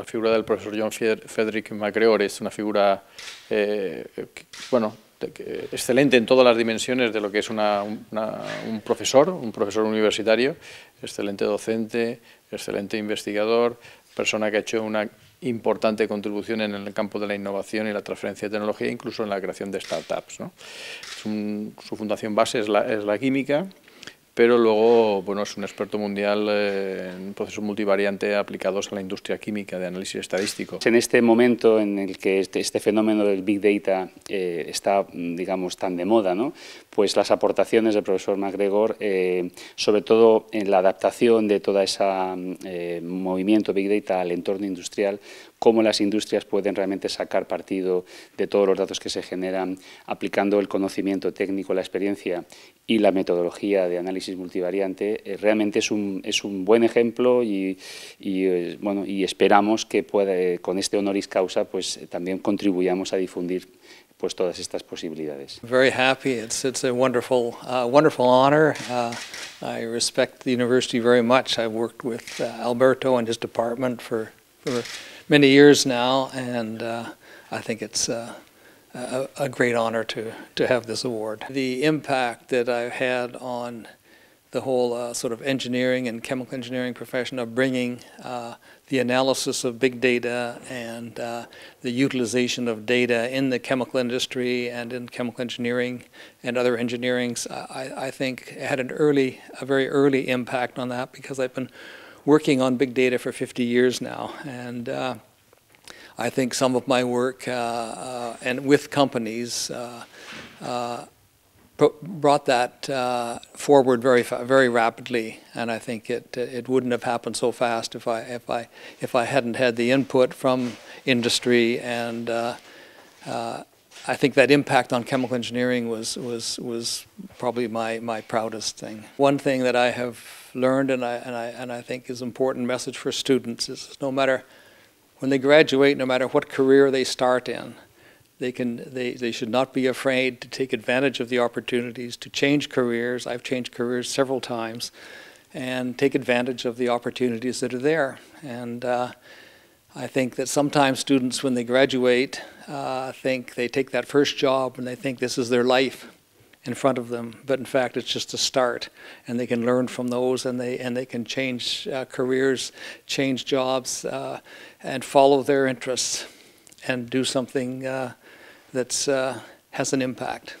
La figura del profesor John Frederick MacGregor es una figura, eh, bueno, excelente en todas las dimensiones de lo que es un profesor, un profesor universitario, excelente docente, excelente investigador, persona que ha hecho una importante contribución en el campo de la innovación y la transferencia de tecnología, incluso en la creación de startups. Su, fundación base es la química, pero luego bueno, es un experto mundial eh, en procesos multivariante aplicados a la industria química de análisis estadístico. En este momento en el que este, este fenómeno del Big Data eh, está, mm, digamos, tan de moda, ¿no? pues las aportaciones del profesor MacGregor, eh, sobre todo en la adaptación de todo ese mm, movimiento Big Data al entorno industrial, cómo las industrias pueden realmente sacar partido de todos los datos que se generan aplicando el conocimiento técnico, la experiencia y la metodología de análisis multivariante, eh, realmente es un, es un buen ejemplo y, eh, bueno, y esperamos que puede eh, con este honoris causa pues, también contribuyamos a difundir pues todas estas posibilidades. Very happy. It's it's uh, honor. Uh, I respect the university I've uh, Alberto and his department for for many years now, and uh, I think it's uh, a, a, great honor to, to have this award. The impact that I've had on the whole uh, sort of engineering and chemical engineering profession of bringing uh, the analysis of big data and uh, the utilization of data in the chemical industry and in chemical engineering and other engineerings, I, I think had an early, a very early impact on that because I've been working on big data for 50 years now, and uh, I think some of my work uh, uh, and with companies uh, brought that uh, forward very very rapidly, and I think it it wouldn't have happened so fast if I if I if I hadn't had the input from industry and. Uh, uh, I think that impact on chemical engineering was, was, was probably my, my proudest thing. One thing that I have learned and I, and I, and I think is an important message for students is no matter when they graduate, no matter what career they start in, they, can, they, they should not be afraid to take advantage of the opportunities to change careers. I've changed careers several times and take advantage of the opportunities that are there. And uh, I think that sometimes students, when they graduate, uh, think they take that first job and they think this is their life in front of them. But in fact, it's just a start, and they can learn from those, and they and they can change uh, careers, change jobs, uh, and follow their interests, and do something uh, that's uh, has an impact.